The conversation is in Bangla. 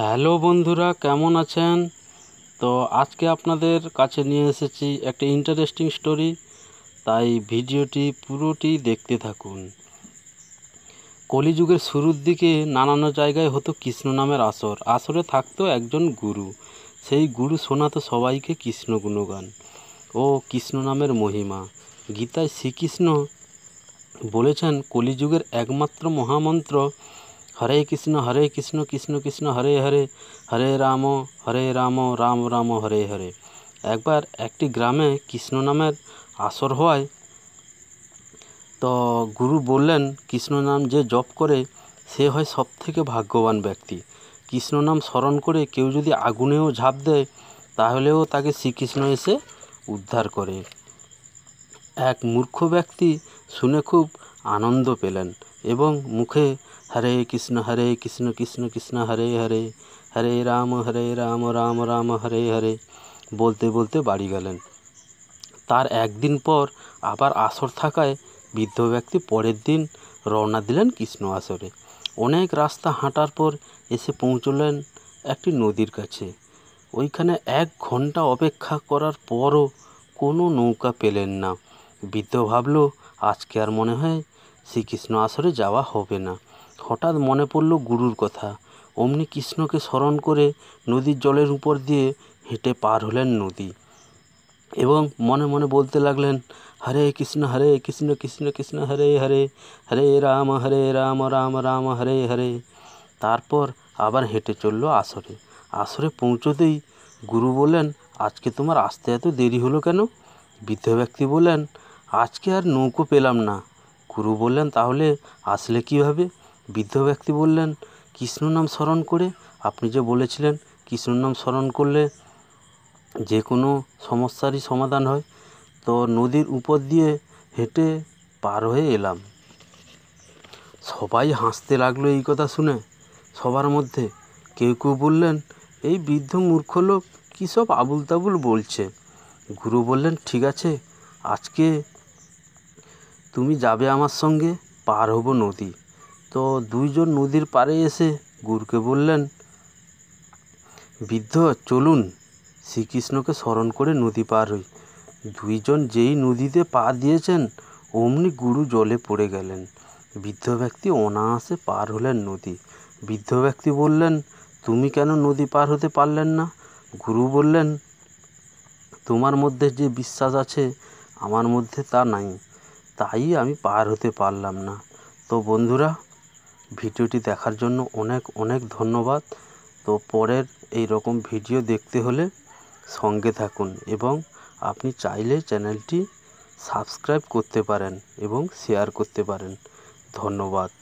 হ্যালো বন্ধুরা কেমন আছেন তো আজকে আপনাদের কাছে নিয়ে এসেছি একটা ইন্টারেস্টিং স্টোরি তাই ভিডিওটি পুরোটি দেখতে থাকুন কলিযুগের শুরুর দিকে নানান জায়গায় হতো কৃষ্ণ নামের আসর আসরে থাকতো একজন গুরু সেই গুরু শোনাতো সবাইকে কৃষ্ণ গুণগান ও কৃষ্ণ নামের মহিমা গীতায় শ্রীকৃষ্ণ বলেছেন কলিযুগের একমাত্র মহামন্ত্র হরে কৃষ্ণ হরে কৃষ্ণ কৃষ্ণ কৃষ্ণ হরে হরে হরে রাম হরে রাম রাম রাম হরে হরে একবার একটি গ্রামে কৃষ্ণ নামের আসর হওয়ায় তো গুরু বললেন কৃষ্ণ নাম যে জপ করে সে হয় সব থেকে ভাগ্যবান ব্যক্তি কৃষ্ণ নাম স্মরণ করে কেউ যদি আগুনেও ঝাঁপ দেয় তাহলেও তাকে শ্রীকৃষ্ণ এসে উদ্ধার করে এক মূর্খ ব্যক্তি শুনে খুব আনন্দ পেলেন এবং মুখে হরে কৃষ্ণ হরে কৃষ্ণ কৃষ্ণ কৃষ্ণ হরে হরে হরে রাম হরে রাম রাম রাম হরে হরে বলতে বলতে বাড়ি গেলেন তার একদিন পর আবার আসর থাকায় বৃদ্ধ ব্যক্তি পরের দিন রওনা দিলেন কৃষ্ণ আসরে অনেক রাস্তা হাঁটার পর এসে পৌঁছলেন একটি নদীর কাছে ওইখানে এক ঘন্টা অপেক্ষা করার পরও কোনো নৌকা পেলেন না বৃদ্ধ ভাবল আজকে আর মনে হয় শ্রীকৃষ্ণ আসরে যাওয়া হবে না হঠাৎ মনে পড়ল গুরুর কথা অমনি কৃষ্ণকে স্মরণ করে নদীর জলের উপর দিয়ে হেঁটে পার হলেন নদী এবং মনে মনে বলতে লাগলেন হরে কৃষ্ণ হরে কৃষ্ণ কৃষ্ণ কৃষ্ণ হরে হরে হরে রাম হরে রাম রাম রাম হরে হরে তারপর আবার হেঁটে চলল আসরে আসরে পৌঁছতেই গুরু বললেন আজকে তোমার আসতে এত দেরি হলো কেন বৃদ্ধ ব্যক্তি বললেন আজকে আর নৌকো পেলাম না গুরু বললেন তাহলে আসলে কীভাবে বৃদ্ধ ব্যক্তি বললেন কৃষ্ণ নাম স্মরণ করে আপনি যে বলেছিলেন কৃষ্ণ নাম স্মরণ করলে যে কোনো সমস্যারই সমাধান হয় তো নদীর উপর দিয়ে হেঁটে পার হয়ে এলাম সবাই হাসতে লাগলো এই কথা শুনে সবার মধ্যে কেউ কেউ বললেন এই বৃদ্ধ মূর্খ লোক কী সব আবুল তাবুল বলছে গুরু বললেন ঠিক আছে আজকে তুমি যাবে আমার সঙ্গে পার হব নদী তো দুইজন নদীর পাড়ে এসে গুরুকে বললেন বৃদ্ধ চলুন শ্রীকৃষ্ণকে স্মরণ করে নদী পার হই দুইজন যেই নদীতে পা দিয়েছেন অমনি গুরু জলে পড়ে গেলেন বৃদ্ধ ব্যক্তি অনায়াসে পার হলেন নদী বৃদ্ধ ব্যক্তি বললেন তুমি কেন নদী পার হতে পারলেন না গুরু বললেন তোমার মধ্যে যে বিশ্বাস আছে আমার মধ্যে তা নাই তাই আমি পার হতে পারলাম না তো বন্ধুরা ভিডিওটি দেখার জন্য অনেক অনেক ধন্যবাদ তো পরের এই রকম ভিডিও দেখতে হলে সঙ্গে থাকুন এবং আপনি চাইলে চ্যানেলটি সাবস্ক্রাইব করতে পারেন এবং শেয়ার করতে পারেন ধন্যবাদ